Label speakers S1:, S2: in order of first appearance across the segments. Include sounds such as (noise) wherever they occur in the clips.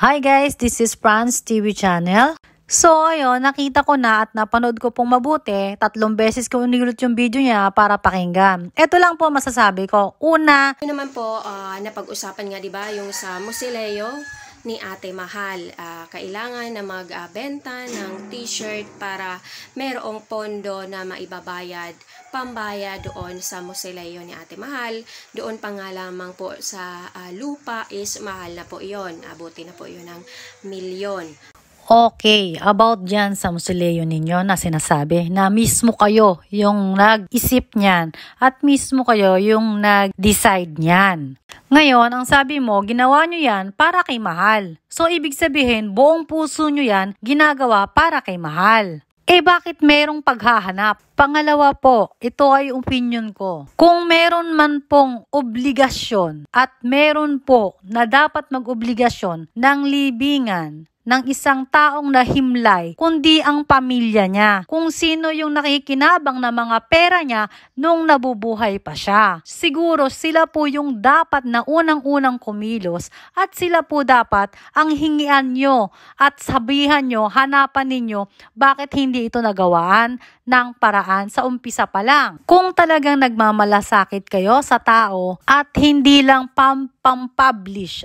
S1: Hi guys, this is Franz TV Channel. So, ayun, nakita ko na at napanood ko pong mabuti. Tatlong beses ko unulit yung video niya para pakinggan. Ito lang po masasabi ko. Una, yun naman po, uh, napag-usapan nga, di ba, yung sa Musileo ni Ate Mahal. Uh, kailangan na magbenta uh, ng t-shirt para merong pondo na maibabayad, pambaya doon sa Moseleo ni Ate Mahal. Doon pa nga lamang po sa uh, lupa is mahal na po iyon. Abuti na po iyon ng milyon okay about dyan sa musileo ninyo na sinasabi na mismo kayo yung nag-isip niyan at mismo kayo yung nag-decide niyan. Ngayon, ang sabi mo, ginawa nyo yan para kay Mahal. So, ibig sabihin, buong puso nyo yan ginagawa para kay Mahal. Eh bakit merong paghahanap? Pangalawa po, ito ay opinion ko. Kung meron man pong obligasyon at meron po na dapat mag-obligasyon ng libingan, ng isang taong nahimlay, kundi ang pamilya niya, kung sino yung nakikinabang na mga pera niya nung nabubuhay pa siya. Siguro sila po yung dapat na unang-unang kumilos at sila po dapat ang hingian nyo at sabihan nyo, hanapan ninyo bakit hindi ito nagawaan ng paraan sa umpisa pa lang. Kung talagang nagmamalasakit kayo sa tao at hindi lang pam pang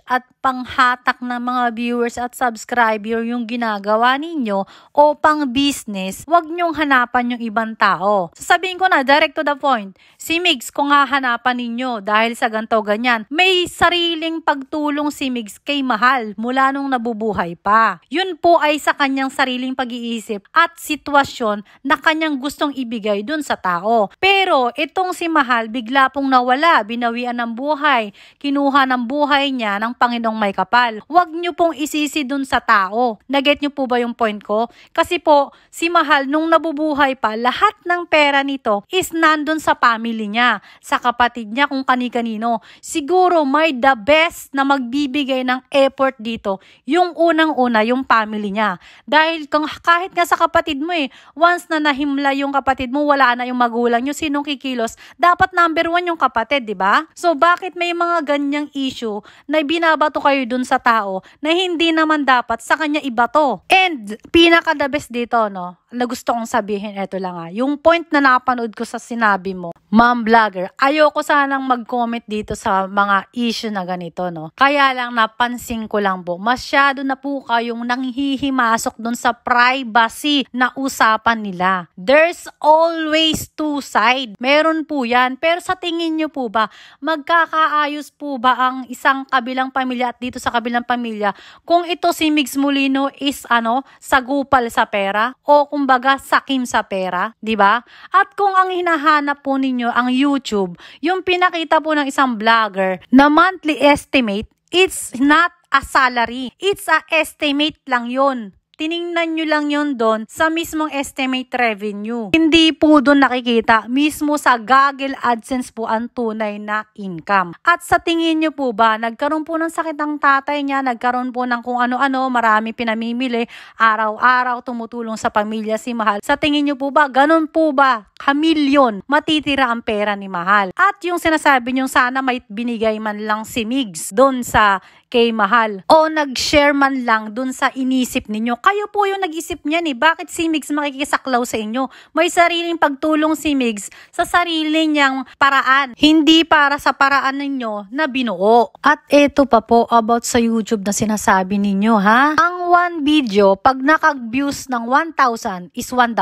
S1: at panghatak ng mga viewers at subscriber yung ginagawa ninyo o pang-business, wag nyong hanapan yung ibang tao. Sasabihin ko na, direct to the point, si Mix, kung hahanapan ninyo dahil sa ganto ganyan, may sariling pagtulong si Mix kay Mahal mula nung nabubuhay pa. Yun po ay sa kanyang sariling pag-iisip at sitwasyon na kanyang gustong ibigay dun sa tao. Pero itong si Mahal bigla pong nawala, binawian ng buhay, kinuha samahan ang buhay niya ng Panginoong may kapal. Huwag niyo pong isisi dun sa tao. Naget niyo po ba yung point ko? Kasi po, si Mahal nung nabubuhay pa, lahat ng pera nito is nandun sa family niya, sa kapatid niya kung kani-kanino. Siguro may the best na magbibigay ng effort dito, yung unang-una, yung family niya. Dahil kung kahit nga sa kapatid mo eh, once na nahimla yung kapatid mo, wala na yung magulang nyo, sinong kikilos, dapat number one yung kapatid, di ba? So bakit may mga ganyang issue na binabato kayo dun sa tao na hindi naman dapat sa kanya ibato. And pinaka the best dito, no? na gusto kong sabihin, eto lang ha. Ah. Yung point na napanood ko sa sinabi mo, ma'am vlogger, ayoko sanang mag-comment dito sa mga issue na ganito, no? Kaya lang napansin ko lang po, masyado na po kayong nanghihimasok dun sa privacy na usapan nila. There's always two side. Meron po yan. Pero sa tingin nyo po ba, magkakaayos po ba ang isang kabilang pamilya at dito sa kabilang pamilya kung ito si Migs Molino is ano, sagupal sa pera o kung kumbaga sakim sa pera, 'di ba? At kung ang hinahanap po ninyo ang YouTube, yung pinakita po ng isang vlogger na monthly estimate, it's not a salary. It's a estimate lang 'yon tiningnan nyo lang yon doon sa mismong estimate revenue. Hindi po doon nakikita. Mismo sa Google AdSense po ang tunay na income. At sa tingin nyo po ba, nagkaroon po ng sakit ng tatay niya, nagkaroon po ng kung ano-ano, marami pinamimili, araw-araw tumutulong sa pamilya si Mahal. Sa tingin nyo po ba, ganun po ba kamilyon matitira ang pera ni Mahal. At yung sinasabi niyong sana may binigay man lang si Migs doon sa kay Mahal o nag-share man lang doon sa inisip ninyo. Kayo po yung nag-isip niyan eh. Bakit si Migs makikisaklaw sa inyo? May sariling pagtulong si Migs sa sarili niyang paraan. Hindi para sa paraan ninyo na binuo. At eto pa po about sa YouTube na sinasabi ninyo ha. Ang one video, pag nakag-views ng 1,000 is $1.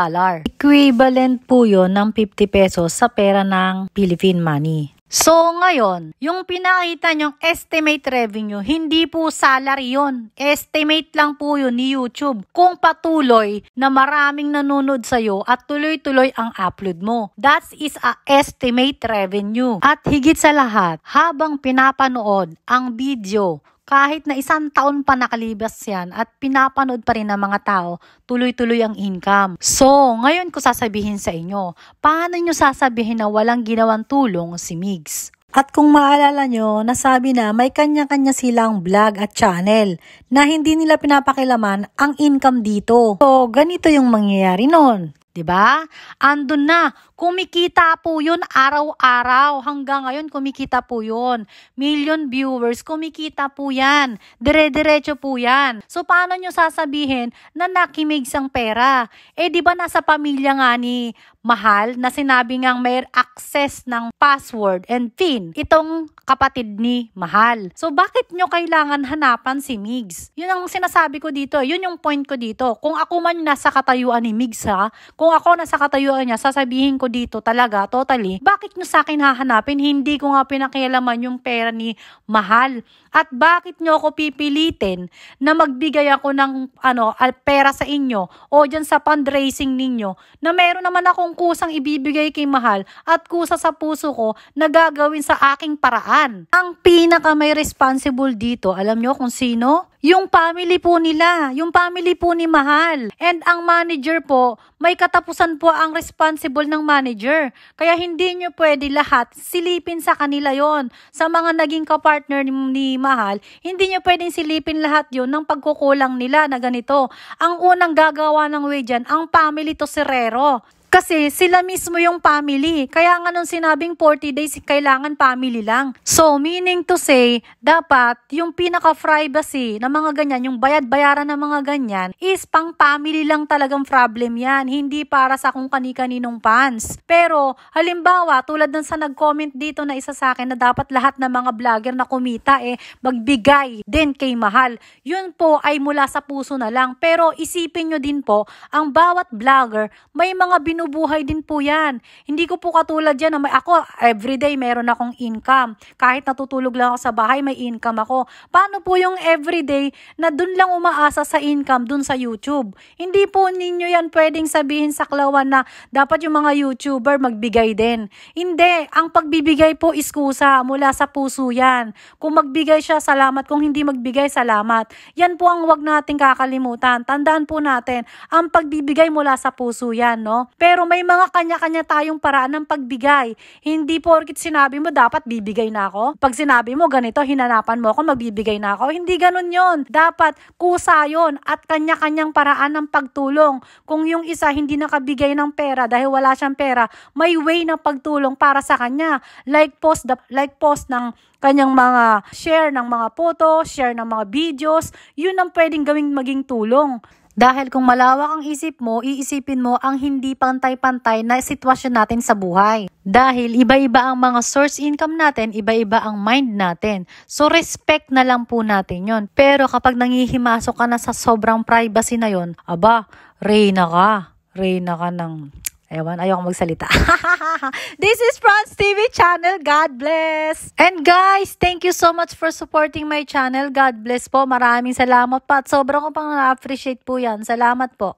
S1: Equivalent po yon ng 50 pesos sa pera ng Philippine money. So ngayon, yung pinakita nyong estimate revenue, hindi po salary yon. Estimate lang po yun ni YouTube. Kung patuloy na maraming nanonood sa'yo at tuloy-tuloy ang upload mo. That is a estimate revenue. At higit sa lahat, habang pinapanood ang video, kahit na isang taon pa nakalibas yan at pinapanood pa rin ng mga tao, tuloy-tuloy ang income. So, ngayon ko sasabihin sa inyo, paano nyo sasabihin na walang ginawang tulong si Migs? At kung maalala nyo, nasabi na may kanya-kanya silang vlog at channel na hindi nila pinapakilaman ang income dito. So, ganito yung mangyayari nun. 'di ba? Andun na. Kumikita po 'yun araw-araw. Hanggang ngayon kumikita po 'yun. Million viewers, kumikita po 'yan. Dire-diretso po 'yan. So paano niyo sasabihin na nakimig sang pera? Eh 'di ba nasa pamilya nga ni Mahal na sinabi ngang may access ng password and PIN itong kapatid ni Mahal. So bakit nyo kailangan hanapan si Migs? Yun ang sinasabi ko dito. Yun yung point ko dito. Kung ako man nasa katayuan ni Migs ha, kung ako nasa katayuan niya, sasabihin ko dito talaga, totally, bakit nyo sa akin hahanapin? Hindi ko nga pinakialaman yung pera ni Mahal. At bakit nyo ako pipilitin na magbigay ako ng ano, ah, pera sa inyo o dyan sa fundraising ninyo na meron naman akong kusang ibibigay kay Mahal at kusa sa puso ko na gagawin sa aking paraan. Ang pinaka may responsible dito, alam nyo kung sino? yung family po nila, yung family po ni Mahal. And ang manager po, may katapusan po ang responsible ng manager. Kaya hindi nyo pwede lahat silipin sa kanila yon Sa mga naging kapartner ni, ni Mahal, hindi nyo pwedeng silipin lahat yon ng pagkukulang nila na ganito. Ang unang gagawa ng way ang family to si Rero. Kasi sila mismo yung family. Kaya nga nung sinabing 40 days, kailangan family lang. So, meaning to say, dapat yung pinaka-privacy ng mga ganyan, yung bayad-bayaran ng mga ganyan, is pang family lang talagang problem yan. Hindi para sa kung kani-kaninong fans. Pero, halimbawa, tulad ng sa nag-comment dito na isa sa akin na dapat lahat ng mga vlogger na kumita eh, magbigay din kay Mahal. Yun po ay mula sa puso na lang. Pero, isipin nyo din po, ang bawat vlogger, may mga binu binubuhay din po yan. Hindi ko po katulad yan na may, ako, everyday meron akong income. Kahit natutulog lang ako sa bahay, may income ako. Paano po yung everyday na dun lang umaasa sa income dun sa YouTube? Hindi po ninyo yan pwedeng sabihin sa klawan na dapat yung mga YouTuber magbigay din. Hindi. Ang pagbibigay po iskusa mula sa puso yan. Kung magbigay siya, salamat. Kung hindi magbigay, salamat. Yan po ang wag nating kakalimutan. Tandaan po natin, ang pagbibigay mula sa puso yan, no? Pero pero may mga kanya-kanya tayong paraan ng pagbigay. Hindi porkit sinabi mo, dapat bibigay na ako. Pag sinabi mo, ganito, hinanapan mo ako, magbibigay na ako. Hindi ganun yon. Dapat kusa yon at kanya-kanyang paraan ng pagtulong. Kung yung isa hindi nakabigay ng pera dahil wala siyang pera, may way ng pagtulong para sa kanya. Like post, the, like post ng kanyang mga share ng mga photo, share ng mga videos, yun ang pwedeng gawing maging tulong. Dahil kung malawak ang isip mo, iisipin mo ang hindi pantay-pantay na sitwasyon natin sa buhay. Dahil iba-iba ang mga source income natin, iba-iba ang mind natin. So respect na lang po natin yon. Pero kapag nangihimasok ka na sa sobrang privacy na yon, aba, reyna ka. Reyna ka ng Ewan, ayaw akong magsalita. (laughs) This is Franz TV channel. God bless! And guys, thank you so much for supporting my channel. God bless po. Maraming salamat po. At sobrang ko pang appreciate po yan. Salamat po.